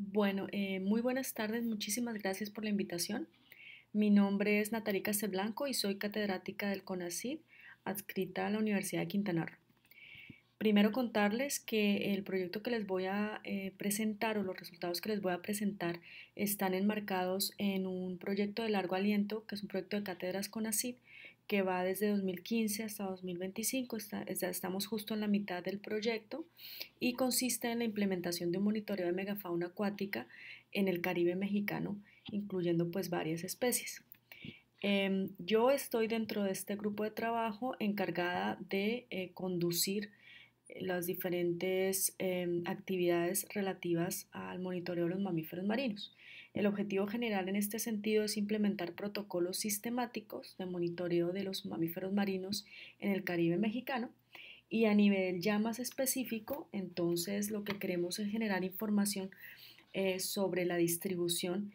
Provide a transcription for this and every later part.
Bueno, eh, muy buenas tardes, muchísimas gracias por la invitación. Mi nombre es Natarica Blanco y soy catedrática del CONACID, adscrita a la Universidad de Quintana Roo. Primero contarles que el proyecto que les voy a eh, presentar o los resultados que les voy a presentar están enmarcados en un proyecto de largo aliento, que es un proyecto de cátedras con ACID, que va desde 2015 hasta 2025. estamos justo en la mitad del proyecto y consiste en la implementación de un monitoreo de megafauna acuática en el Caribe mexicano, incluyendo pues varias especies. Em, yo estoy dentro de este grupo de trabajo encargada de eh, conducir las diferentes em, actividades relativas al monitoreo de los mamíferos marinos. El objetivo general en este sentido es implementar protocolos sistemáticos de monitoreo de los mamíferos marinos en el Caribe mexicano y a nivel ya más específico, entonces lo que queremos es generar información eh, sobre la distribución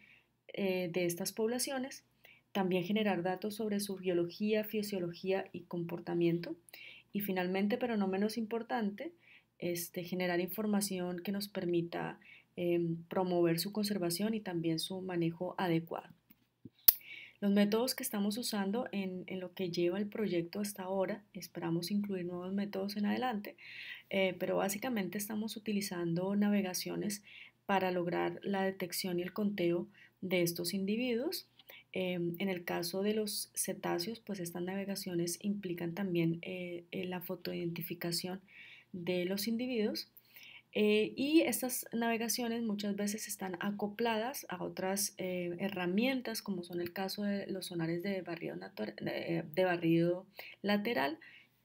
eh, de estas poblaciones, también generar datos sobre su biología, fisiología y comportamiento y finalmente, pero no menos importante, este, generar información que nos permita em, promover su conservación y también su manejo adecuado. Los métodos que estamos usando en, lo que lleva el proyecto hasta ahora, esperamos incluir nuevos métodos en adelante, eh, pero básicamente estamos utilizando navegaciones para lograr la detección y el conteo de estos individuos. Em, en el caso de los cetáceos, pues estas navegaciones implican también eh, la fotoidentificación de los individuos eh, y estas navegaciones muchas veces están acopladas a otras eh, herramientas, como son el caso de los sonares de barrido, lateral,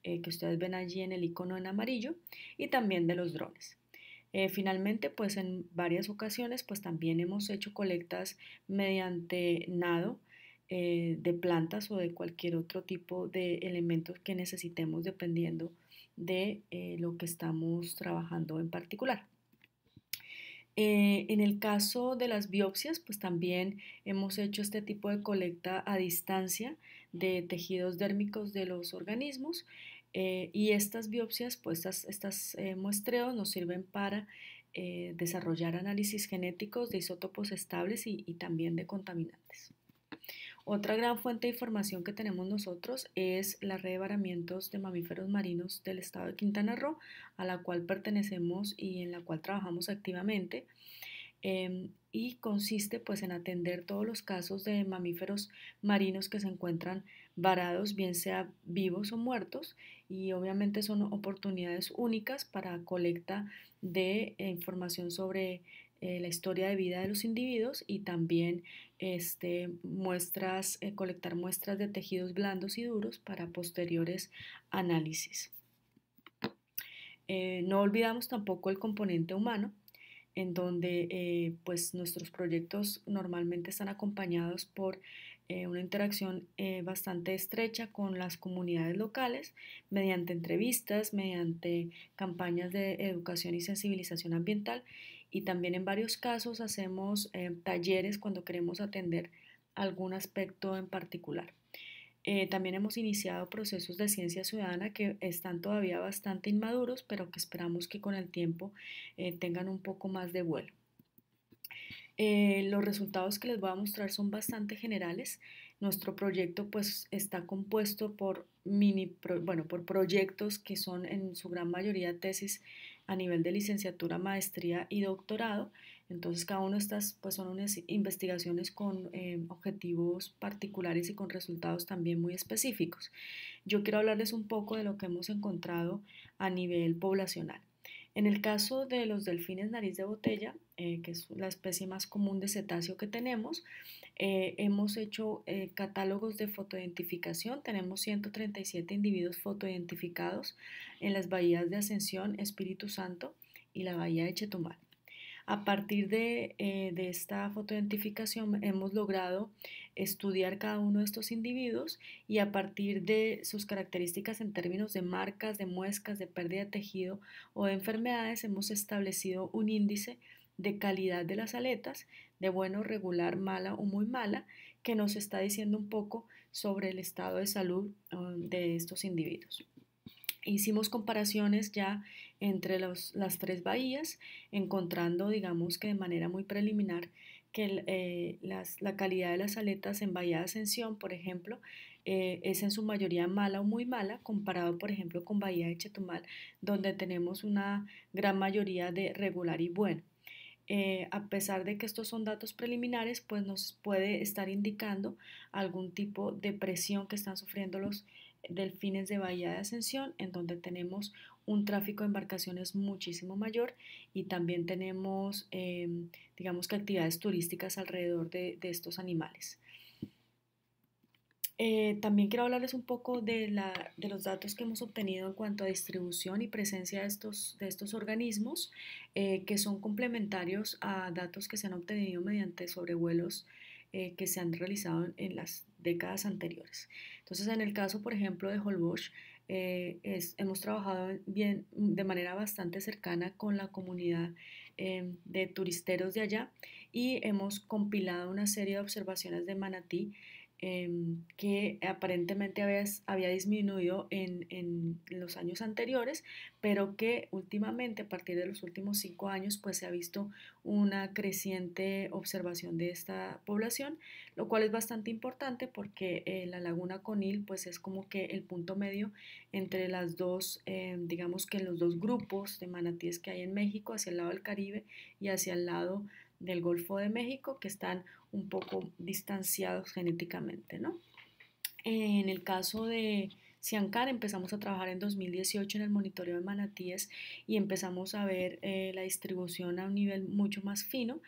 que ustedes ven allí en el icono en amarillo, y también de los drones. Eh, finalmente, pues en varias ocasiones, pues también hemos hecho colectas mediante nado eh, de plantas o de cualquier otro tipo de elementos que necesitemos dependiendo de eh, lo que estamos trabajando en particular. en el caso de las biopsias, pues también hemos hecho este tipo de colecta a distancia de tejidos dérmicos de los organismos eh, y estas biopsias, pues estas, eh, muestreos nos sirven para eh, desarrollar análisis genéticos de isótopos estables y, también de contaminantes. Otra gran fuente de información que tenemos nosotros es la red de varamientos de mamíferos marinos del estado de Quintana Roo, a la cual pertenecemos y en la cual trabajamos activamente. Em, y consiste pues en atender todos los casos de mamíferos marinos que se encuentran varados, bien sea vivos o muertos, y obviamente son oportunidades únicas para colecta de información sobre eh, la historia de vida de los individuos y también este, muestras, eh, colectar muestras de tejidos blandos y duros para posteriores análisis. Eh, no olvidamos tampoco el componente humano, en donde eh, pues nuestros proyectos normalmente están acompañados por eh, una interacción eh, bastante estrecha con las comunidades locales mediante entrevistas, mediante campañas de educación y sensibilización ambiental y también en varios casos hacemos talleres cuando queremos atender algún aspecto en particular. Eh, también hemos iniciado procesos de ciencia ciudadana que están todavía bastante inmaduros, pero que esperamos que con el tiempo eh, tengan un poco más de vuelo. Eh, los resultados que les voy a mostrar son bastante generales. Nuestro proyecto pues está compuesto por mini, bueno, por proyectos que son en su gran mayoría tesis a nivel de licenciatura, maestría y doctorado entonces, cada una de estas pues, son unas investigaciones con eh, objetivos particulares y con resultados también muy específicos. Yo quiero hablarles un poco de lo que hemos encontrado a nivel poblacional. En el caso de los delfines nariz de botella, eh, que es la especie más común de cetáceo que tenemos, eh, hemos hecho catálogos de fotoidentificación. Tenemos 137 individuos fotoidentificados en las bahías de Ascensión, Espíritu Santo y la bahía de Chetumal. A partir eh, de, esta fotoidentificación hemos logrado estudiar cada uno de estos individuos y a partir de sus características en términos de marcas, de muescas, de pérdida de tejido o de enfermedades hemos establecido un índice de calidad de las aletas, de bueno, regular, mala o muy mala, que nos está diciendo un poco sobre el estado de salud um, de estos individuos hicimos comparaciones ya entre las tres bahías, encontrando, digamos que de manera muy preliminar, que eh, la calidad de las aletas en Bahía de Ascensión, por ejemplo, eh, es en su mayoría mala o muy mala, comparado, por ejemplo, con Bahía de Chetumal, donde tenemos una gran mayoría de regular y bueno. Eh, a pesar de que estos son datos preliminares, pues nos puede estar indicando algún tipo de presión que están sufriendo los delfines de Bahía de Ascensión, en donde tenemos un tráfico de embarcaciones muchísimo mayor y también tenemos, em, digamos que actividades turísticas alrededor de, estos animales. Eh, también quiero hablarles un poco de, los datos que hemos obtenido en cuanto a distribución y presencia de estos, de estos organismos, eh, que son complementarios a datos que se han obtenido mediante sobrevuelos eh, que se han realizado en, las décadas anteriores. Entonces, en el caso, por ejemplo, de Holbosch, eh, hemos trabajado bien, de manera bastante cercana con la comunidad em, de turisteros de allá y hemos compilado una serie de observaciones de manatí Em, que aparentemente había, había disminuido en, los años anteriores, pero que últimamente, a partir de los últimos cinco años, pues se ha visto una creciente observación de esta población, lo cual es bastante importante porque eh, la laguna Conil, pues es como que el punto medio entre las dos, eh, digamos que los dos grupos de manatíes que hay en México, hacia el lado del Caribe y hacia el lado del Golfo de México que están un poco distanciados genéticamente, ¿no? En el caso de Ciancar empezamos a trabajar en 2018 en el monitoreo de manatíes y empezamos a ver eh, la distribución a un nivel mucho más fino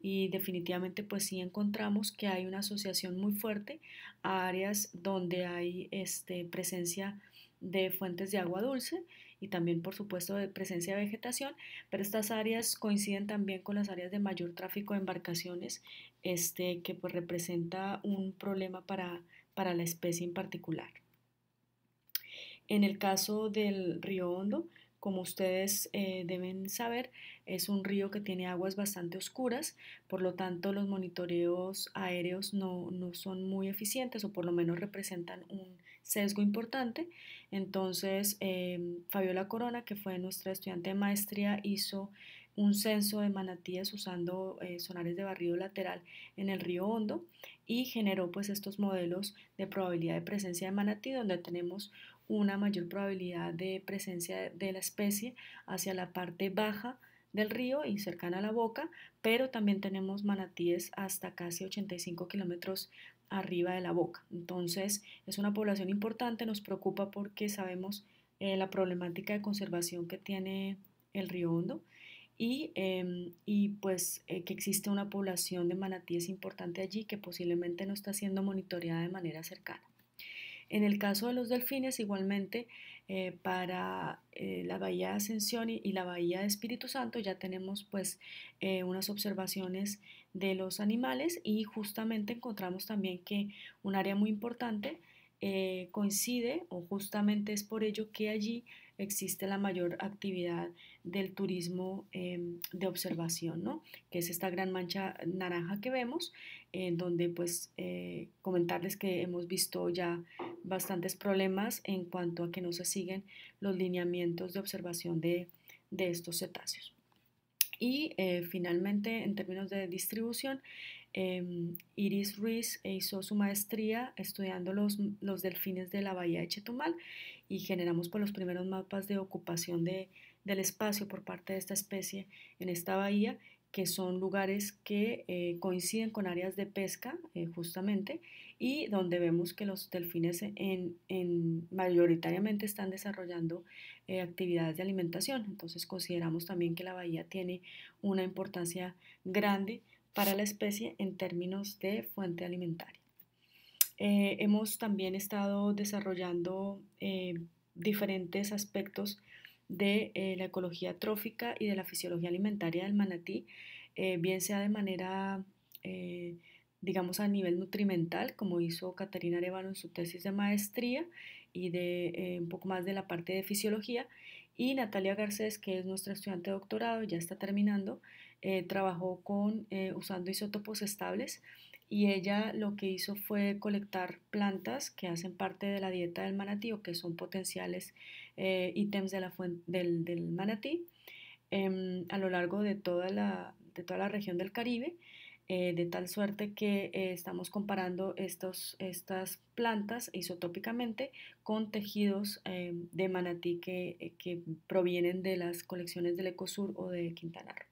y definitivamente pues sí encontramos que hay una asociación muy fuerte a áreas donde hay este, presencia de fuentes de agua dulce y también por supuesto de presencia de vegetación, pero estas áreas coinciden también con las áreas de mayor tráfico de embarcaciones, este, que pues representa un problema para, para la especie en particular. En el caso del río Hondo, como ustedes eh, deben saber, es un río que tiene aguas bastante oscuras, por lo tanto los monitoreos aéreos no, son muy eficientes o por lo menos representan un sesgo importante. Entonces, em, Fabiola Corona, que fue nuestra estudiante de maestría, hizo un censo de manatíes usando eh, sonares de barrido lateral en el río Hondo y generó pues estos modelos de probabilidad de presencia de manatí donde tenemos una mayor probabilidad de presencia de la especie hacia la parte baja del río y cercana a la boca, pero también tenemos manatíes hasta casi 85 kilómetros arriba de la boca. Entonces es una población importante, nos preocupa porque sabemos eh, la problemática de conservación que tiene el río Hondo y, em, pues eh, que existe una población de manatíes importante allí que posiblemente no está siendo monitoreada de manera cercana. En el caso de los delfines, igualmente, eh, para eh, la Bahía de Ascensión y, la Bahía de Espíritu Santo ya tenemos pues eh, unas observaciones de los animales y justamente encontramos también que un área muy importante coincide o justamente es por ello que allí existe la mayor actividad del turismo em, de observación, ¿no? que es esta gran mancha naranja que vemos, en donde pues eh, comentarles que hemos visto ya bastantes problemas en cuanto a que no se siguen los lineamientos de observación de, de estos cetáceos. Y eh, finalmente, en términos de distribución, Em, Iris Ruiz hizo su maestría estudiando los, delfines de la bahía de Chetumal y generamos por pues, los primeros mapas de ocupación del espacio por parte de esta especie en esta bahía, que son lugares que eh, coinciden con áreas de pesca eh, justamente y donde vemos que los delfines mayoritariamente están desarrollando eh, actividades de alimentación. Entonces consideramos también que la bahía tiene una importancia grande para la especie en términos de fuente alimentaria. Eh, hemos también estado desarrollando eh, diferentes aspectos de eh, la ecología trófica y de la fisiología alimentaria del manatí, bien sea de manera, digamos, a nivel nutrimental, como hizo Caterina Arevalo en su tesis de maestría, y de un poco más de la parte de fisiología, y Natalia Garcés, que es nuestra estudiante de doctorado, ya está terminando, eh, trabajó con, eh, usando isótopos estables y ella lo que hizo fue colectar plantas que hacen parte de la dieta del manatí o que son potenciales eh, ítems de la del, manatí em, a lo largo de toda la, de toda la región del Caribe. de tal suerte que estamos comparando estos, estas plantas isotópicamente con tejidos em, de manatí que, que, provienen de las colecciones del Ecosur o de Quintana Roo.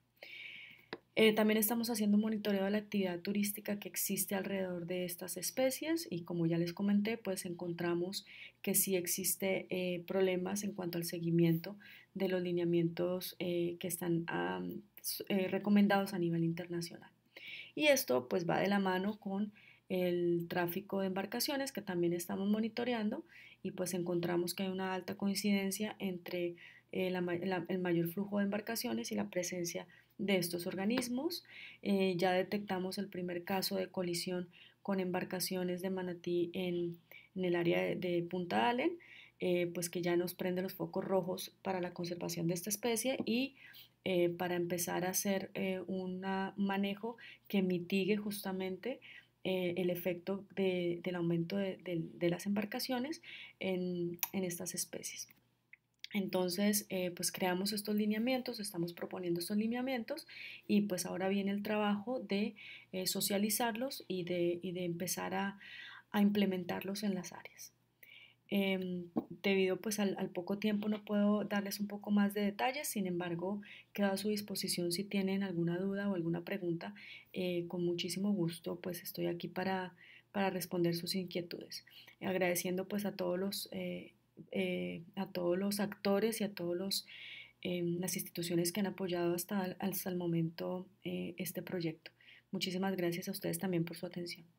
Eh, también estamos haciendo un monitoreo de la actividad turística que existe alrededor de estas especies y como ya les comenté, pues encontramos que sí existe eh, problemas en cuanto al seguimiento de los lineamientos eh, que están recomendados a nivel internacional. Y esto pues va de la mano con el tráfico de embarcaciones que también estamos monitoreando y pues encontramos que hay una alta coincidencia entre eh, el mayor flujo de embarcaciones y la presencia de estos organismos. Eh, ya detectamos el primer caso de colisión con embarcaciones de manatí en, el área de, Punta Allen, eh, pues que ya nos prende los focos rojos para la conservación de esta especie y para empezar a hacer un manejo que mitigue justamente el efecto del aumento de, las embarcaciones en estas especies. Entonces, eh, pues creamos estos lineamientos, estamos proponiendo estos lineamientos y pues ahora viene el trabajo de eh, socializarlos y de, empezar a, implementarlos en las áreas. Em, debido pues al, poco tiempo no puedo darles un poco más de detalles, sin embargo, quedo a su disposición si tienen alguna duda o alguna pregunta, eh, con muchísimo gusto pues estoy aquí para, responder sus inquietudes. Agradeciendo pues a todos los eh, a todos los actores y a todas em, las instituciones que han apoyado hasta, hasta el momento eh, este proyecto. Muchísimas gracias a ustedes también por su atención.